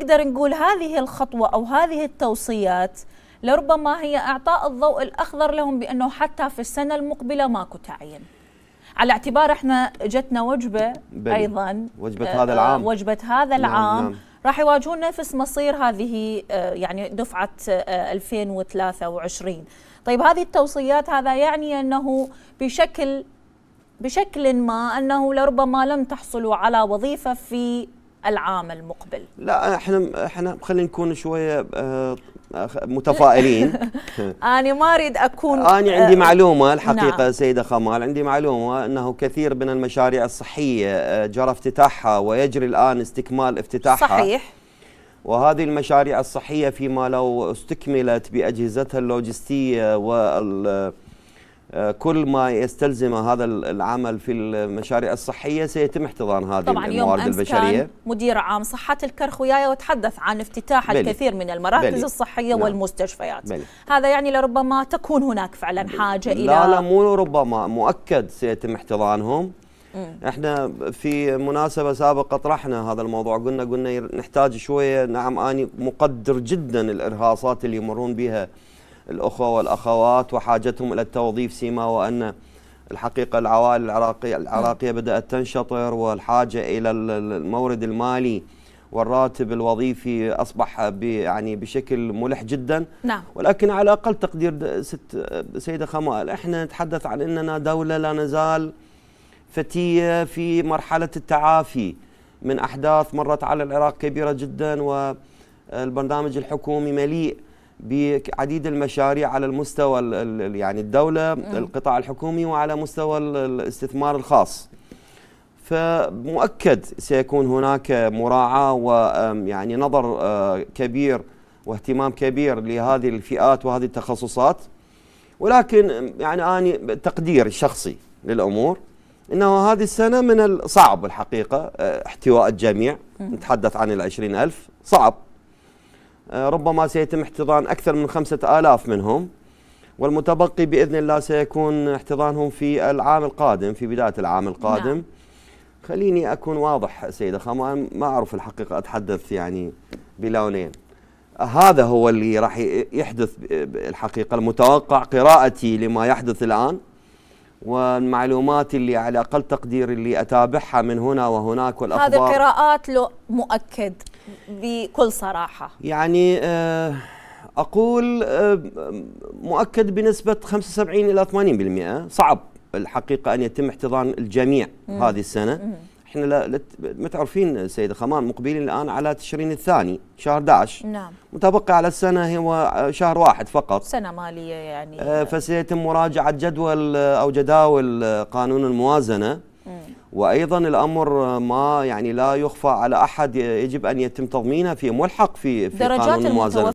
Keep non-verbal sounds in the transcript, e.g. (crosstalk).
نقدر نقول هذه الخطوة أو هذه التوصيات لربما هي إعطاء الضوء الأخضر لهم بأنه حتى في السنة المقبلة ماكو تعيين على اعتبار احنا جتنا وجبة أيضا وجبة آه هذا العام وجبة هذا نعم، العام نعم نعم. راح يواجهون نفس مصير هذه آه، يعني دفعة 2023 آه، طيب هذه التوصيات هذا يعني أنه بشكل بشكل ما أنه لربما لم تحصلوا على وظيفة في العام المقبل؟ لا احنا احنا خلينا نكون شويه آه، متفائلين (laughs) انا ما اريد اكون آه، انا عندي آه، معلومه الحقيقه نعم. سيده خمال عندي معلومه انه كثير من المشاريع الصحيه جرى افتتاحها ويجري الان استكمال افتتاحها صحيح وهذه المشاريع الصحيه فيما لو استكملت باجهزتها اللوجستيه وال آه، كل ما يستلزم هذا العمل في المشاريع الصحية سيتم احتضان هذه طبعا الموارد يوم البشرية كان مدير عام صحة الكرخ وياي وتحدث عن افتتاح بلي. الكثير من المراكز بلي. الصحية نعم. والمستشفيات بلي. هذا يعني لربما تكون هناك فعلا بلي. حاجة إلى لا لا مو ربما مؤكد سيتم احتضانهم م. احنا في مناسبة سابقة طرحنا هذا الموضوع قلنا قلنا نحتاج شوية نعم أنا مقدر جدا الإرهاصات اللي يمرون بها الأخوة والأخوات وحاجتهم إلى التوظيف سيما وأن الحقيقة العوائل العراقية, العراقية بدأت تنشطر والحاجة إلى المورد المالي والراتب الوظيفي اصبح يعني بشكل ملح جدا نعم. ولكن على اقل تقدير ست سيده خمال احنا نتحدث عن اننا دوله لا نزال فتيه في مرحله التعافي من احداث مرت على العراق كبيره جدا والبرنامج الحكومي مليء بعديد المشاريع على المستوى يعني الدولة القطاع الحكومي وعلى مستوى الاستثمار الخاص فمؤكد سيكون هناك مراعاة ويعني نظر آه، كبير واهتمام كبير لهذه الفئات وهذه التخصصات ولكن يعني أنا تقديري الشخصي للأمور أنه هذه السنة من الصعب الحقيقة آه، احتواء الجميع نتحدث عن العشرين ألف صعب آه، ربما سيتم احتضان أكثر من خمسة آلاف منهم والمتبقي بإذن الله سيكون احتضانهم في العام القادم في بداية العام القادم نعم. خليني أكون واضح سيدة خام ما أعرف الحقيقة أتحدث يعني بلونين هذا هو اللي راح يحدث الحقيقة المتوقع قراءتي لما يحدث الآن والمعلومات اللي على أقل تقدير اللي أتابعها من هنا وهناك والأخبار هذه قراءات مؤكد بكل صراحه يعني آه، اقول آه، مؤكد بنسبه 75 الى 80% صعب الحقيقه ان يتم احتضان الجميع مم. هذه السنه مم. احنا لا متعرفين سيده خمان مقبلين الان على تشرين الثاني شهر 11 نعم متبقى على السنه هو آه، شهر واحد فقط سنه ماليه يعني فسيتم مراجعه جدول او جداول قانون الموازنه وايضا الامر ما يعني لا يخفى على احد يجب ان يتم تضمينه في ملحق في في قانون الموازنه